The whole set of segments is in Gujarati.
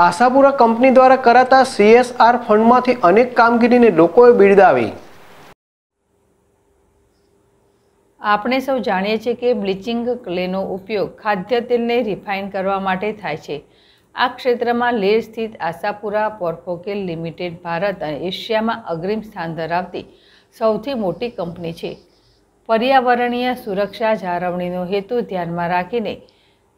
આશાપુરા કંપની દ્વારા કરાતા સીએસઆર ફંડમાંથી અનેક કામગીરીને લોકોએ બિરદાવી આપણે સૌ જાણીએ છીએ કે બ્લીચિંગ ક્લેનો ઉપયોગ ખાદ્ય તેલને રિફાઇન કરવા માટે થાય છે આ ક્ષેત્રમાં લેહ સ્થિત આશાપુરા પોર્ફોકેલ લિમિટેડ ભારત અને એશિયામાં અગ્રિમ સ્થાન ધરાવતી સૌથી મોટી કંપની છે પર્યાવરણીય સુરક્ષા જાળવણીનો હેતુ ધ્યાનમાં રાખીને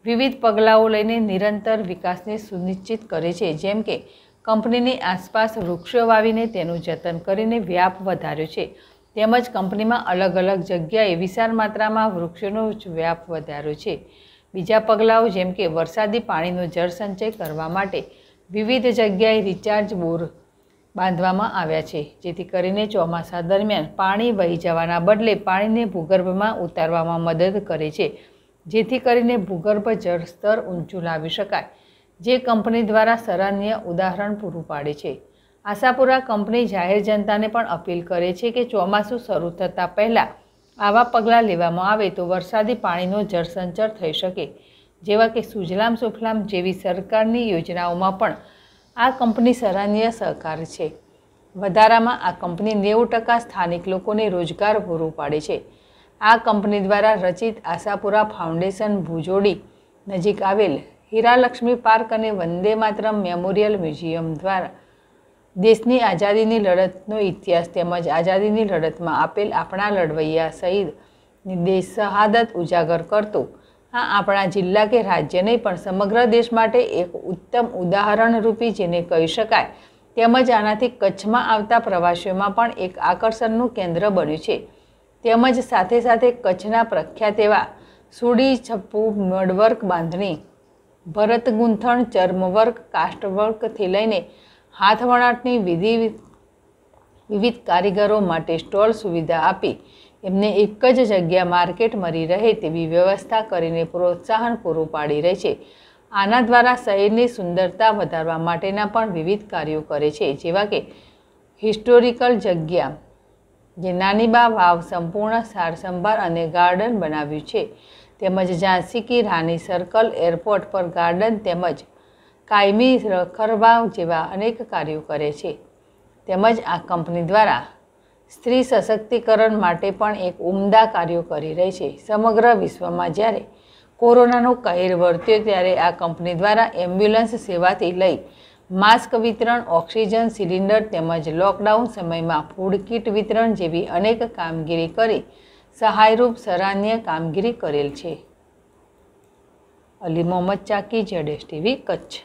વિવિધ પગલાઓ લઈને નિરંતર વિકાસને સુનિશ્ચિત કરે છે જેમ કે કંપનીની આસપાસ વૃક્ષો વાવીને તેનું જતન કરીને વ્યાપ વધાર્યો છે તેમજ કંપનીમાં અલગ અલગ જગ્યાએ વિશાળ માત્રામાં વૃક્ષોનો જ વ્યાપ વધાર્યો છે બીજા પગલાઓ જેમ કે વરસાદી પાણીનો જળસંચય કરવા માટે વિવિધ જગ્યાએ રિચાર્જ બોર બાંધવામાં આવ્યા છે જેથી કરીને ચોમાસા દરમિયાન પાણી વહી જવાના બદલે પાણીને ભૂગર્ભમાં ઉતારવામાં મદદ કરે છે જેથી કરીને ભૂગર્ભ જળસ્તર ઊંચું લાવી શકાય જે કંપની દ્વારા સરાહનીય ઉદાહરણ પૂરું પાડે છે આશાપુરા કંપની જાહેર જનતાને પણ અપીલ કરે છે કે ચોમાસું શરૂ થતાં પહેલાં આવા પગલાં લેવામાં આવે તો વરસાદી પાણીનો જળસંચર થઈ શકે જેવા કે સુજલામ સુફલામ જેવી સરકારની યોજનાઓમાં પણ આ કંપની સરાહનીય સહકાર છે વધારામાં આ કંપની નેવું ટકા સ્થાનિક લોકોને રોજગાર પૂરું પાડે છે આ કંપની દ્વારા રચિત આશાપુરા ફાઉન્ડેશન ભુજોડી નજીક આવેલ હીરાલક્ષ્મી પાર્ક અને વંદે માતરમ મેમોરિયલ મ્યુઝિયમ દ્વારા દેશની આઝાદીની લડતનો ઇતિહાસ તેમજ આઝાદીની લડતમાં આપેલ આપણા લડવૈયા સહિત દેશ શહાદત ઉજાગર કરતો આ આપણા જિલ્લા કે રાજ્ય નહીં પણ સમગ્ર દેશ માટે એક ઉત્તમ ઉદાહરણ રૂપી જેને કહી શકાય તેમજ આનાથી કચ્છમાં આવતા પ્રવાસીઓમાં પણ એક આકર્ષણનું કેન્દ્ર બન્યું છે તેમજ સાથે સાથે કચ્છના પ્રખ્યાત એવા સુડી છપ્પુ મડવર્ક બાંધણી ભરત ગૂંથણ ચર્મવર્ક કાસ્ટવર્કથી લઈને હાથવણાટની વિધિ વિવિધ કારીગરો માટે સ્ટોલ સુવિધા આપી એમને એક જ જગ્યા માર્કેટ મળી રહે તેવી વ્યવસ્થા કરીને પ્રોત્સાહન પૂરું પાડી રહી છે આના દ્વારા શહેરની સુંદરતા વધારવા માટેના પણ વિવિધ કાર્યો કરે છે જેવા કે હિસ્ટોરિકલ જગ્યા જે નાનીબા વાવ સંપૂર્ણ સારસંભાર અને ગાર્ડન બનાવ્યું છે તેમજ ઝાંસી કી રાની સર્કલ એરપોર્ટ પર ગાર્ડન તેમજ કાયમી રખરવા જેવા અનેક કાર્યો કરે છે તેમજ આ કંપની દ્વારા સ્ત્રી સશક્તિકરણ માટે પણ એક ઉમદા કાર્યો કરી રહી છે સમગ્ર વિશ્વમાં જ્યારે કોરોનાનો કહેર વર્ત્યો ત્યારે આ કંપની દ્વારા એમ્બ્યુલન્સ સેવાથી લઈ માસ્ક વિતરણ ઓક્સિજન સિલિન્ડર તેમજ લોકડાઉન સમયમાં ફૂડ કિટ વિતરણ જેવી અનેક કામગીરી કરી સહાયરૂપ સરાહનીય કામગીરી કરેલ છે અલી મોહમ્મદ ચાકી જડેશ ટીવી કચ્છ